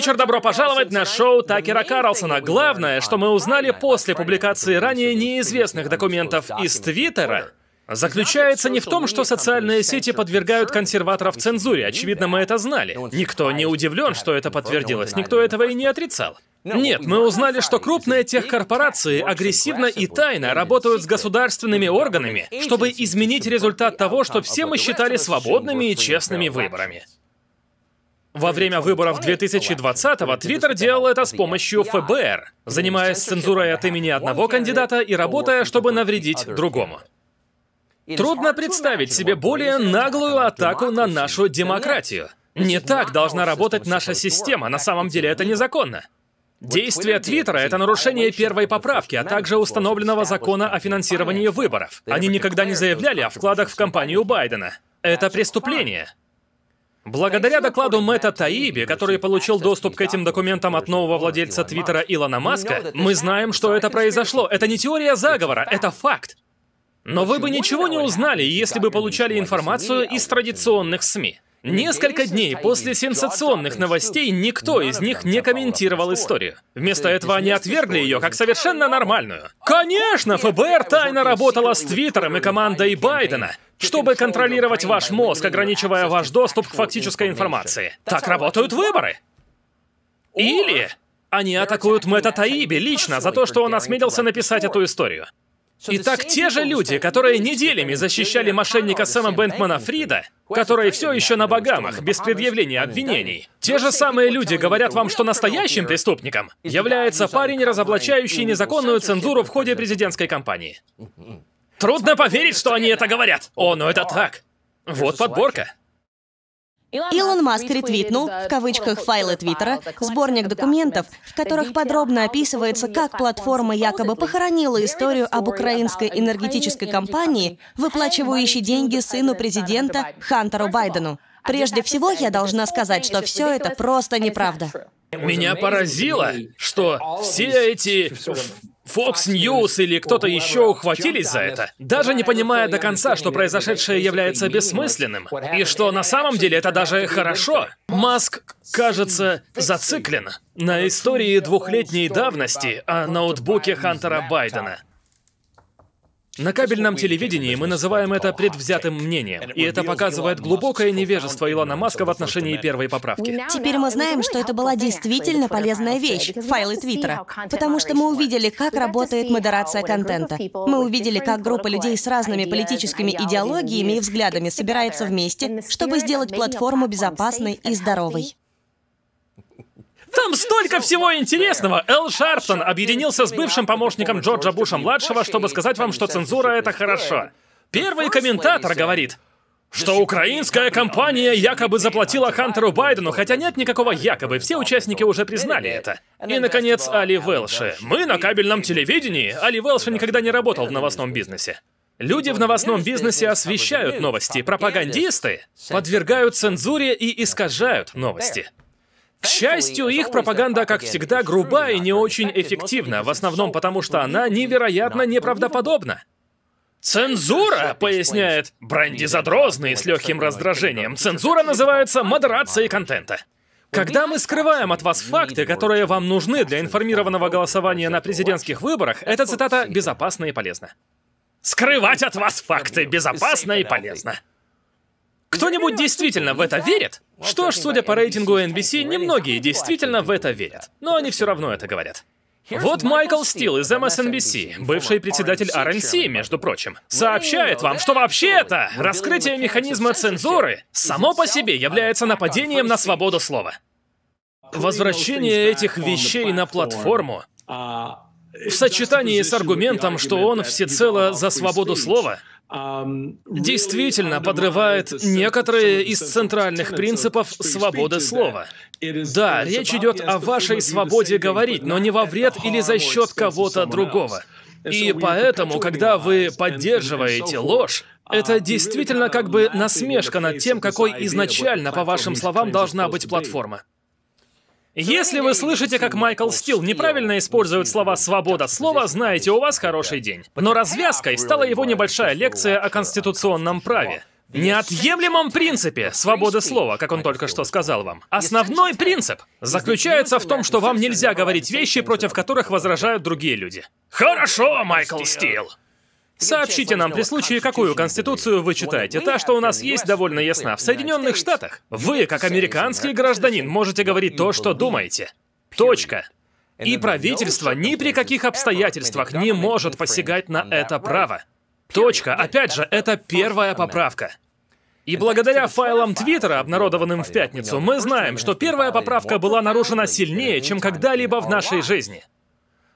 вечер, добро пожаловать на шоу Такера Карлсона. Главное, что мы узнали после публикации ранее неизвестных документов из Твиттера, заключается не в том, что социальные сети подвергают консерваторов цензуре. Очевидно, мы это знали. Никто не удивлен, что это подтвердилось. Никто этого и не отрицал. Нет, мы узнали, что крупные техкорпорации агрессивно и тайно работают с государственными органами, чтобы изменить результат того, что все мы считали свободными и честными выборами. Во время выборов 2020-го Твиттер делал это с помощью ФБР, занимаясь цензурой от имени одного кандидата и работая, чтобы навредить другому. Трудно представить себе более наглую атаку на нашу демократию. Не так должна работать наша система, на самом деле это незаконно. Действие Твиттера — это нарушение первой поправки, а также установленного закона о финансировании выборов. Они никогда не заявляли о вкладах в кампанию Байдена. Это преступление. Благодаря докладу Мэтта Таиби, который получил доступ к этим документам от нового владельца Твиттера Илона Маска, мы знаем, что это произошло. Это не теория заговора, это факт. Но вы бы ничего не узнали, если бы получали информацию из традиционных СМИ. Несколько дней после сенсационных новостей никто из них не комментировал историю. Вместо этого они отвергли ее как совершенно нормальную. Конечно, ФБР тайно работала с Твиттером и командой Байдена, чтобы контролировать ваш мозг, ограничивая ваш доступ к фактической информации. Так работают выборы. Или они атакуют Мэтта Таиби лично за то, что он осмелился написать эту историю. Итак, те же люди, которые неделями защищали мошенника Сэма Бэнкмана Фрида, которые все еще на богамах без предъявления обвинений. Те же самые люди говорят вам, что настоящим преступником является парень, разоблачающий незаконную цензуру в ходе президентской кампании. М-м-м. Трудно поверить, что они это говорят. О, ну это так. Вот подборка. Илон Маск ретвитнул, в кавычках, файлы Твиттера, сборник документов, в которых подробно описывается, как платформа якобы похоронила историю об украинской энергетической компании, выплачивающей деньги сыну президента Хантеру Байдену. Прежде всего, я должна сказать, что все это просто неправда. Меня поразило, что все эти Fox News или кто-то еще ухватились за это, даже не понимая до конца, что произошедшее является бессмысленным, и что на самом деле это даже хорошо. Маск, кажется, зациклен на истории двухлетней давности о ноутбуке Хантера Байдена. На кабельном телевидении мы называем это предвзятым мнением, и это показывает глубокое невежество Илона Маска в отношении первой поправки. Теперь мы знаем, что это была действительно полезная вещь — файлы Твиттера, потому что мы увидели, как работает модерация контента. Мы увидели, как группа людей с разными политическими идеологиями и взглядами собирается вместе, чтобы сделать платформу безопасной и здоровой. Там столько всего интересного. Эл Шарптон объединился с бывшим помощником Джорджа Буша-младшего, чтобы сказать вам, что цензура — это хорошо. Первый комментатор говорит, что украинская компания якобы заплатила Хантеру Байдену, хотя нет никакого якобы, все участники уже признали это. И, наконец, Али Велши. Мы на кабельном телевидении. Али Велши никогда не работал в новостном бизнесе. Люди в новостном бизнесе освещают новости, пропагандисты подвергают цензуре и искажают новости. К счастью, их пропаганда, как всегда, груба и не очень эффективна, в основном потому, что она невероятно неправдоподобна. Цензура, поясняет Бренди Задрозный с легким раздражением. Цензура называется модерацией контента. Когда мы скрываем от вас факты, которые вам нужны для информированного голосования на президентских выборах, эта цитата безопасна и полезна. Скрывать от вас факты безопасно и полезно. Кто-нибудь действительно в это верит? Что ж, судя по рейтингу NBC, немногие действительно в это верят. Но они все равно это говорят. Вот Майкл Стил из MSNBC, бывший председатель RNC, между прочим, сообщает вам, что вообще-то раскрытие механизма цензуры само по себе является нападением на свободу слова. Возвращение этих вещей на платформу в сочетании с аргументом, что он всецело за свободу слова, Um, действительно подрывает некоторые из центральных принципов свободы слова. Да, речь идет о вашей свободе говорить, но не во вред или за счет кого-то другого. И поэтому, когда вы поддерживаете ложь, это um, действительно как бы насмешка над тем, какой изначально, по вашим словам, должна быть платформа. Если вы слышите, как Майкл Стил неправильно использует слова «свобода слова», знаете, у вас хороший день. Но развязкой стала его небольшая лекция о конституционном праве. Неотъемлемом принципе свободы слова, как он только что сказал вам. Основной принцип заключается в том, что вам нельзя говорить вещи, против которых возражают другие люди. Хорошо, Майкл Стил. Сообщите нам при случае, какую конституцию вы читаете. Та, что у нас есть, довольно ясна. В Соединенных Штатах вы, как американский гражданин, можете говорить то, что думаете. Точка. И правительство ни при каких обстоятельствах не может посягать на это право. Точка. Опять же, это первая поправка. И благодаря файлам Твиттера, обнародованным в пятницу, мы знаем, что первая поправка была нарушена сильнее, чем когда-либо в нашей жизни.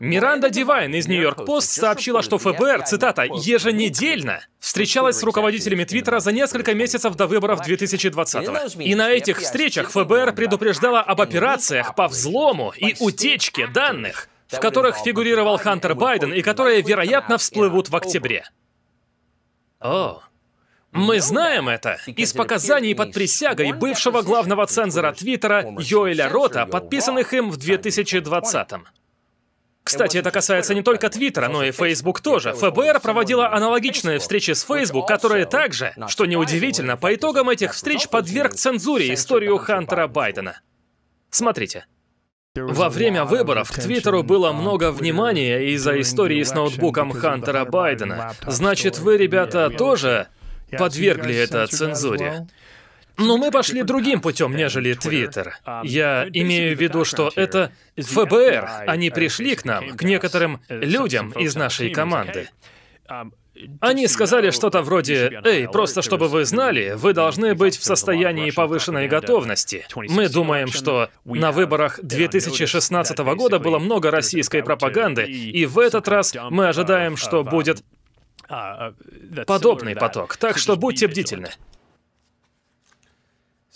Миранда Дивайн из Нью-Йорк-Пост сообщила, что ФБР, цитата, «еженедельно» встречалась с руководителями Твиттера за несколько месяцев до выборов 2020-го. И на этих встречах ФБР предупреждала об операциях по взлому и утечке данных, в которых фигурировал Хантер Байден и которые, вероятно, всплывут в октябре. О, мы ну знаем это из показаний под присягой бывшего главного цензора Твиттера Йоэля Рота, подписанных им в 2020 -м. Кстати, это касается не только Твиттера, но и Фейсбук тоже. ФБР проводила аналогичные встречи с Фейсбук, которые также, что неудивительно, по итогам этих встреч подверг цензуре историю Хантера Байдена. Смотрите. Во время выборов к Твиттеру было много внимания из-за истории с ноутбуком Хантера Байдена. Значит, вы, ребята, тоже подвергли это цензуре? Но мы пошли другим путем, нежели Твиттер. Я имею в виду, что это ФБР. Они пришли к нам, к некоторым людям из нашей команды. Они сказали что-то вроде «Эй, просто чтобы вы знали, вы должны быть в состоянии повышенной готовности». Мы думаем, что на выборах 2016 года было много российской пропаганды, и в этот раз мы ожидаем, что будет подобный поток. Так что будьте бдительны.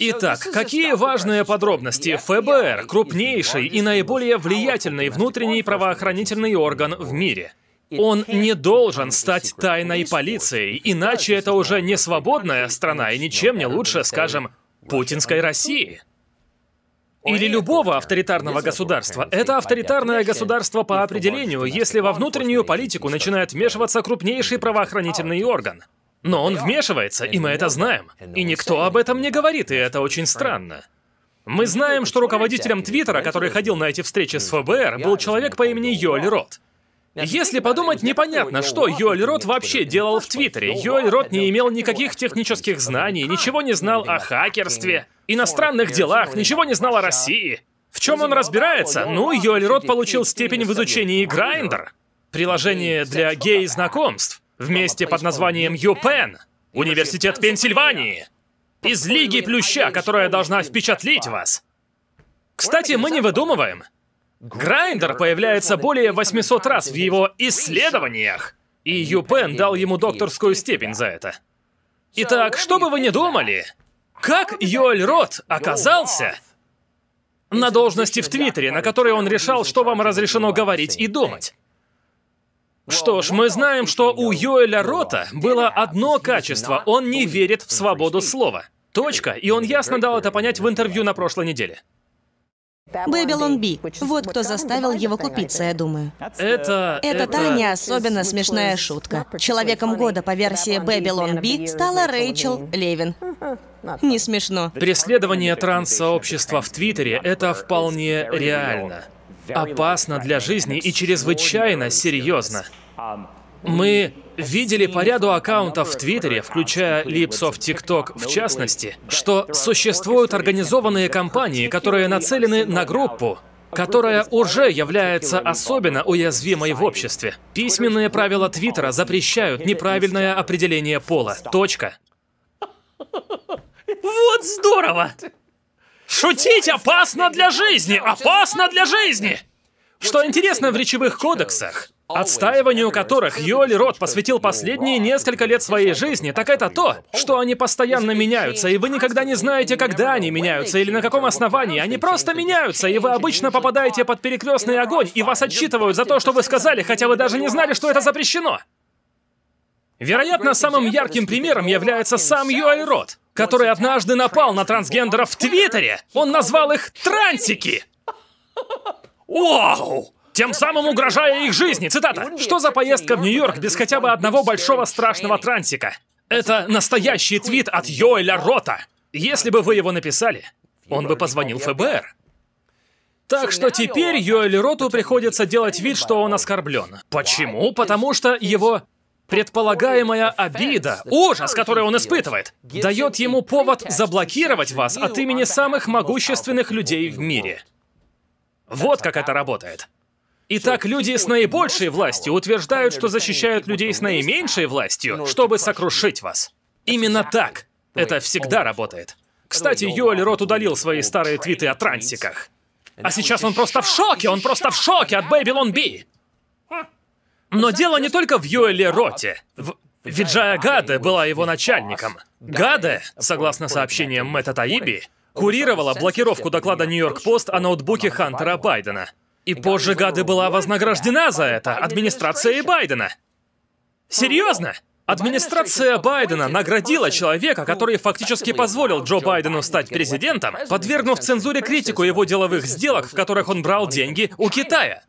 Итак, какие важные подробности? ФБР – крупнейший и наиболее влиятельный внутренний правоохранительный орган в мире. Он не должен стать тайной полицией, иначе это уже не свободная страна и ничем не лучше, скажем, путинской России. Или любого авторитарного государства. Это авторитарное государство по определению, если во внутреннюю политику начинает вмешиваться крупнейший правоохранительный орган – но он вмешивается, и мы это знаем. И никто об этом не говорит, и это очень странно. Мы знаем, что руководителем Твиттера, который ходил на эти встречи с ФБР, был человек по имени Йоль Рот. Если подумать, непонятно, что Йоэль Рот вообще делал в Твиттере. Йоэль Рот не имел никаких технических знаний, ничего не знал о хакерстве, иностранных делах, ничего не знал о России. В чем он разбирается? Ну, Йоэль Рот получил степень в изучении Grindr, приложение для гей-знакомств. Вместе под названием ЮПЕН, Университет Пенсильвании, из Лиги Плюща, которая должна впечатлить вас. Кстати, мы не выдумываем. Грайндер появляется более 800 раз в его исследованиях, и ЮПЕН дал ему докторскую степень за это. Итак, что бы вы ни думали, как Йоэль Рот оказался на должности в Твиттере, на которой он решал, что вам разрешено говорить и думать? Что ж, мы знаем, что у Йоэля Рота было одно качество. Он не верит в свободу слова. Точка. И он ясно дал это понять в интервью на прошлой неделе. Бэбилон Би. Вот кто заставил его купиться, я думаю. Это... Это та не особенно смешная шутка. Человеком года по версии Бэбилон Би стала Рэйчел Левин. Не смешно. Преследование транс-сообщества в Твиттере — это вполне реально опасно для жизни и чрезвычайно серьезно. Мы видели по ряду аккаунтов в Твиттере, включая Липсов ТикТок в частности, что существуют организованные компании, которые нацелены на группу, которая уже является особенно уязвимой в обществе. Письменные правила Твиттера запрещают неправильное определение пола. Точка. Вот здорово! Шутить опасно для жизни! Опасно для жизни! Что интересно в речевых кодексах, отстаиванию которых Йоэль Рот посвятил последние несколько лет своей жизни, так это то, что они постоянно меняются, и вы никогда не знаете, когда они меняются или на каком основании. Они просто меняются, и вы обычно попадаете под перекрестный огонь, и вас отчитывают за то, что вы сказали, хотя вы даже не знали, что это запрещено. Вероятно, самым ярким примером является сам Йоэль Рот который однажды напал на трансгендеров в Твиттере. Он назвал их «трансики». Вау! тем самым угрожая их жизни. Цитата. «Что за поездка в Нью-Йорк без хотя бы одного большого страшного трансика? Это настоящий твит от Йоэля Рота. Если бы вы его написали, он бы позвонил ФБР. Так что теперь Йоэль Роту приходится делать вид, что он оскорблен. Почему? Потому что его Предполагаемая обида, ужас, который он испытывает, дает ему повод заблокировать вас от имени самых могущественных людей в мире. Вот как это работает. Итак, люди с наибольшей властью утверждают, что защищают людей с наименьшей властью, чтобы сокрушить вас. Именно так. Это всегда работает. Кстати, Юэль Рот удалил свои старые твиты о трансиках. А сейчас он просто в шоке, он просто в шоке от Babylon B. Но дело не только в Юэле Роте. В... Ведь Джая была его начальником. Гаде, согласно сообщениям Мэтта Таиби, курировала блокировку доклада «Нью-Йорк-Пост» о ноутбуке Хантера Байдена. И позже Гаде была вознаграждена за это администрацией Байдена. Серьезно? Администрация Байдена наградила человека, который фактически позволил Джо Байдену стать президентом, подвергнув цензуре критику его деловых сделок, в которых он брал деньги у Китая.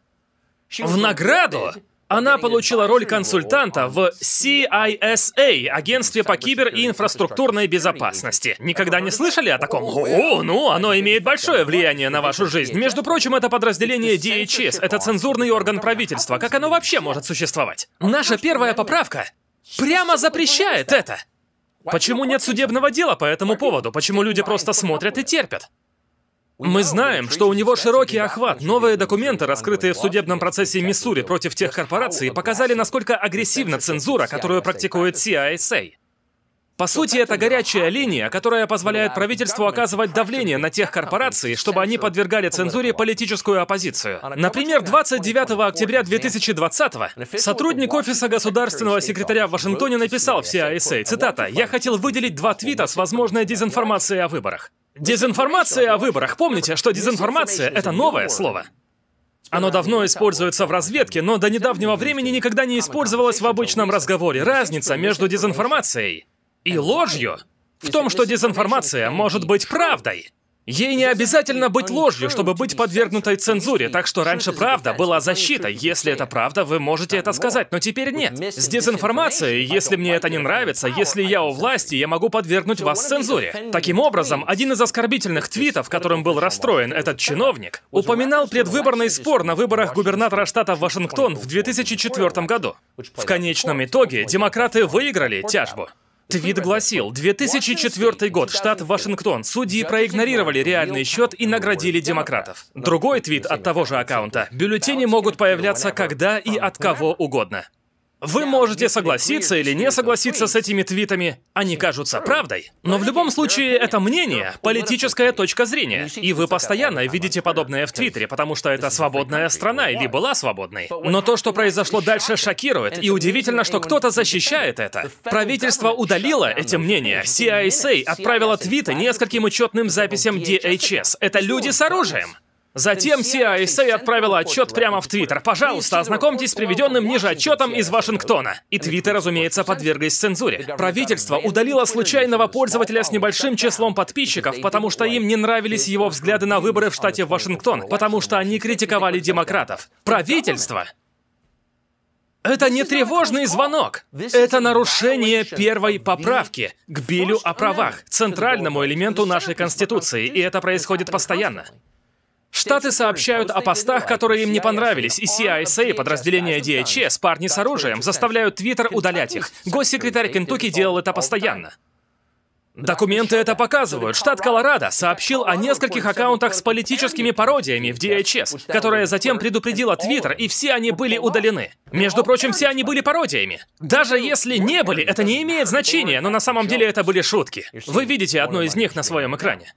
В награду она получила роль консультанта в CISA, агентстве по кибер и инфраструктурной безопасности. Никогда не слышали о таком? О, ну, оно имеет большое влияние на вашу жизнь. Между прочим, это подразделение DHS, это цензурный орган правительства. Как оно вообще может существовать? Наша первая поправка прямо запрещает это. Почему нет судебного дела по этому поводу? Почему люди просто смотрят и терпят? Мы знаем, что у него широкий охват. Новые документы, раскрытые в судебном процессе Миссури против тех корпораций, показали, насколько агрессивна цензура, которую практикует CISA. По сути, это горячая линия, которая позволяет правительству оказывать давление на тех корпораций, чтобы они подвергали цензуре политическую оппозицию. Например, 29 октября 2020 сотрудник Офиса государственного секретаря в Вашингтоне написал в CISA, цитата, «Я хотел выделить два твита с возможной дезинформацией о выборах. Дезинформация о выборах. Помните, что дезинформация — это новое слово. Оно давно используется в разведке, но до недавнего времени никогда не использовалось в обычном разговоре. Разница между дезинформацией и ложью в том, что дезинформация может быть правдой. Ей не обязательно быть ложью, чтобы быть подвергнутой цензуре, так что раньше правда была защита. Если это правда, вы можете это сказать, но теперь нет. С дезинформацией, если мне это не нравится, если я у власти, я могу подвергнуть вас цензуре. Таким образом, один из оскорбительных твитов, которым был расстроен этот чиновник, упоминал предвыборный спор на выборах губернатора штата Вашингтон в 2004 году. В конечном итоге демократы выиграли тяжбу. Твит гласил, 2004 год, штат Вашингтон. Судьи проигнорировали реальный счет и наградили демократов. Другой твит от того же аккаунта. Бюллетени могут появляться когда и от кого угодно. Вы можете согласиться или не согласиться с этими твитами, они кажутся правдой. Но в любом случае, это мнение, политическая точка зрения. И вы постоянно видите подобное в Твиттере, потому что это свободная страна или была свободной. Но то, что произошло дальше, шокирует, и удивительно, что кто-то защищает это. Правительство удалило эти мнения. CISA отправила твиты нескольким учетным записям DHS. Это люди с оружием. Затем CISA отправила отчет прямо в Твиттер. Пожалуйста, ознакомьтесь с приведенным ниже отчетом из Вашингтона. И Твиттер, разумеется, подверглись цензуре. Правительство удалило случайного пользователя с небольшим числом подписчиков, потому что им не нравились его взгляды на выборы в штате Вашингтон, потому что они критиковали демократов. Правительство это не тревожный звонок. Это нарушение первой поправки к Билю о правах, центральному элементу нашей Конституции, и это происходит постоянно. Штаты сообщают о постах, которые им не понравились, и CISA, подразделение DHS, парни с оружием, заставляют Твиттер удалять их. Госсекретарь Кентукки делал это постоянно. Документы это показывают. Штат Колорадо сообщил о нескольких аккаунтах с политическими пародиями в DHS, которая затем предупредила Твиттер, и все они были удалены. Между прочим, все они были пародиями. Даже если не были, это не имеет значения, но на самом деле это были шутки. Вы видите одну из них на своем экране.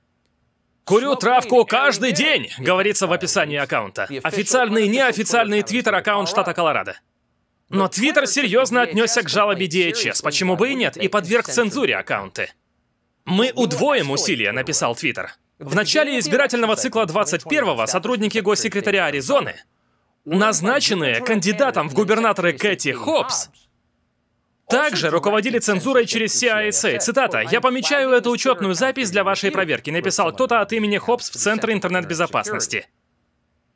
Курю травку каждый день, говорится в описании аккаунта. Официальный и неофициальный твиттер-аккаунт штата Колорадо. Но Твиттер серьезно отнесся к жалобе DHS, почему бы и нет, и подверг цензуре аккаунты. «Мы ну, ну, удвоим усилия», — написал Твиттер. В начале избирательного цикла 21-го сотрудники госсекретаря Аризоны, назначенные кандидатом в губернаторы Кэти Хопс, также руководили цензурой через CISA. Цитата. «Я помечаю эту учетную запись для вашей проверки», написал кто-то от имени Хопс в Центр интернет-безопасности.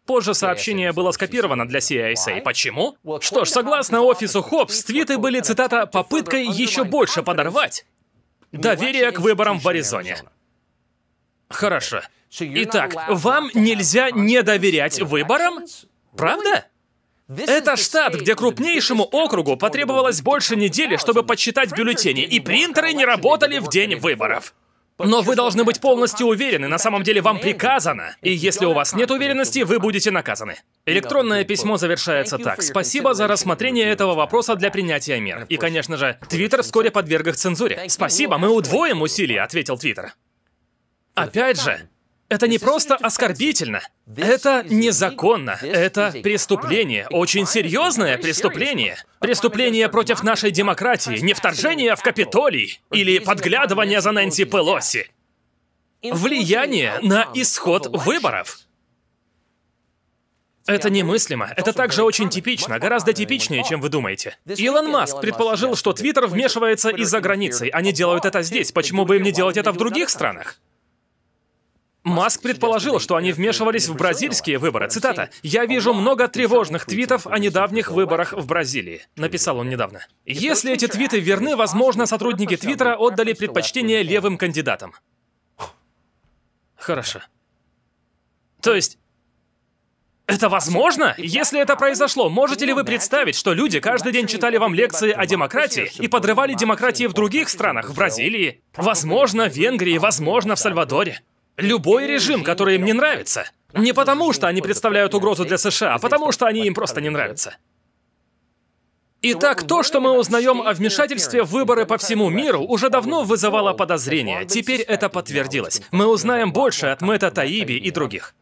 Позже сообщение было скопировано для CISA. Почему? Что ж, согласно офису Хопс, твиты были, цитата, «попыткой еще больше подорвать доверие к выборам в Аризоне». Хорошо. Итак, вам нельзя не доверять выборам? Правда? Это штат, где крупнейшему округу потребовалось больше недели, чтобы подсчитать бюллетени, и принтеры не работали в день выборов. Но вы должны быть полностью уверены, на самом деле вам приказано. И если у вас нет уверенности, вы будете наказаны. Электронное письмо завершается так. Спасибо за рассмотрение этого вопроса для принятия мер. И, конечно же, Твиттер вскоре подверг их цензуре. Спасибо, мы удвоим усилия, ответил Твиттер. Опять же, это не просто оскорбительно, это незаконно, это преступление, очень серьезное преступление. Преступление против нашей демократии, не вторжение в Капитолий или подглядывание за Нэнси Пелоси. Влияние на исход выборов. Это немыслимо. Это также очень типично, гораздо типичнее, чем вы думаете. Илон Маск предположил, что Твиттер вмешивается из-за границей. Они делают это здесь, почему бы им не делать это в других странах? Маск предположил, что они вмешивались в бразильские выборы. Цитата. «Я вижу много тревожных твитов о недавних выборах в Бразилии», — написал он недавно. Если эти твиты верны, возможно, сотрудники Твиттера отдали предпочтение левым кандидатам. Хорошо. То есть... Это возможно? Если это произошло, можете ли вы представить, что люди каждый день читали вам лекции о демократии и подрывали демократии в других странах, в Бразилии, возможно, в Венгрии, возможно, в Сальвадоре? любой режим, который им не нравится. Не потому, что они представляют угрозу для США, а потому, что они им просто не нравятся. Итак, то, что мы узнаем о вмешательстве в выборы по всему миру, уже давно вызывало подозрения. Теперь это подтвердилось. Мы узнаем больше от Мэтта Таиби и других.